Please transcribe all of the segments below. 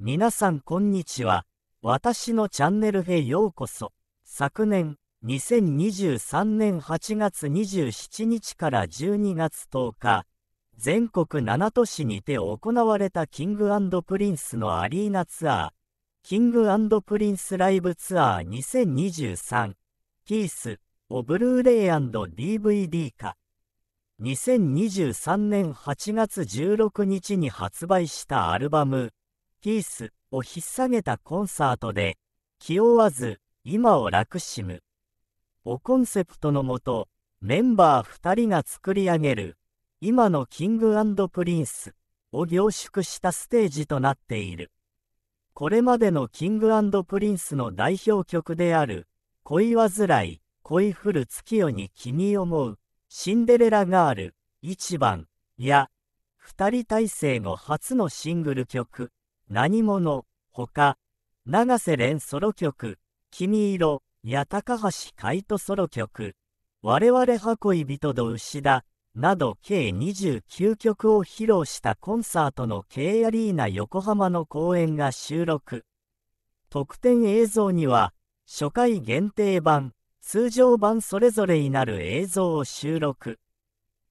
皆さんこんにちは。私のチャンネルへようこそ。昨年、2023年8月27日から12月10日、全国7都市にて行われたキングプリンスのアリーナツアー、キングプリンスライブツアー2023、キースをブルーレイ &DVD 化。2023年8月16日に発売したアルバム、ピースを引っ提げたコンサートで、気負わず今を楽しむ。おコンセプトのもと、メンバー2人が作り上げる、今のキングプリンスを凝縮したステージとなっている。これまでのキングプリンスの代表曲である、恋煩い、恋降る月夜に君思う、シンデレラガール、1番、や、2人体制後初のシングル曲、何者、ほか、長瀬廉ソロ曲、君色、や高橋海人ソロ曲、我々箱恋人と牛田、など計29曲を披露したコンサートの K アリーナ横浜の公演が収録。特典映像には、初回限定版、通常版それぞれになる映像を収録。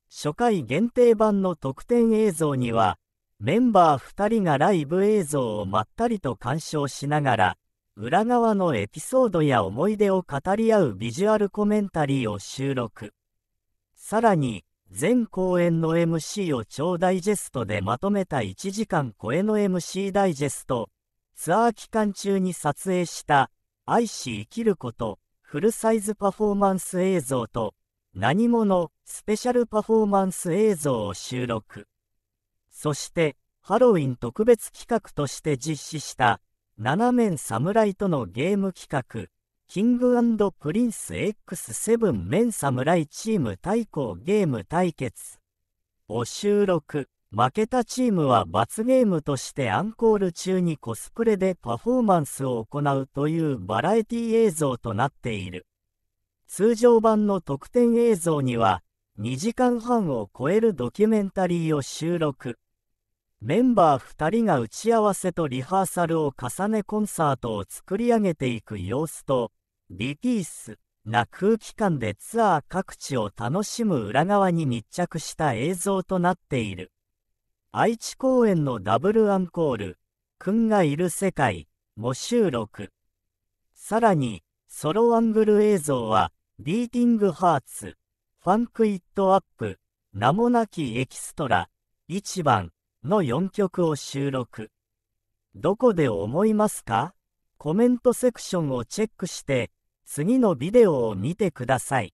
初回限定版の特典映像には、メンバー2人がライブ映像をまったりと鑑賞しながら、裏側のエピソードや思い出を語り合うビジュアルコメンタリーを収録。さらに、全公演の MC を超ダイジェストでまとめた1時間超えの MC ダイジェスト、ツアー期間中に撮影した愛し生きること、フルサイズパフォーマンス映像と、何者、スペシャルパフォーマンス映像を収録。そしてハロウィン特別企画として実施した7面侍とのゲーム企画キングプリンス X7 面侍チーム対抗ゲーム対決を収録負けたチームは罰ゲームとしてアンコール中にコスプレでパフォーマンスを行うというバラエティ映像となっている通常版の特典映像には2時間半を超えるドキュメンタリーを収録メンバー2人が打ち合わせとリハーサルを重ねコンサートを作り上げていく様子と、リピースな空気感でツアー各地を楽しむ裏側に密着した映像となっている。愛知公演のダブルアンコール、くんがいる世界も収録。さらに、ソロアングル映像は、ビーティングハーツ、ファンクイットアップ、名もなきエキストラ、1番、の4曲を収録。どこで思いますかコメントセクションをチェックして、次のビデオを見てください。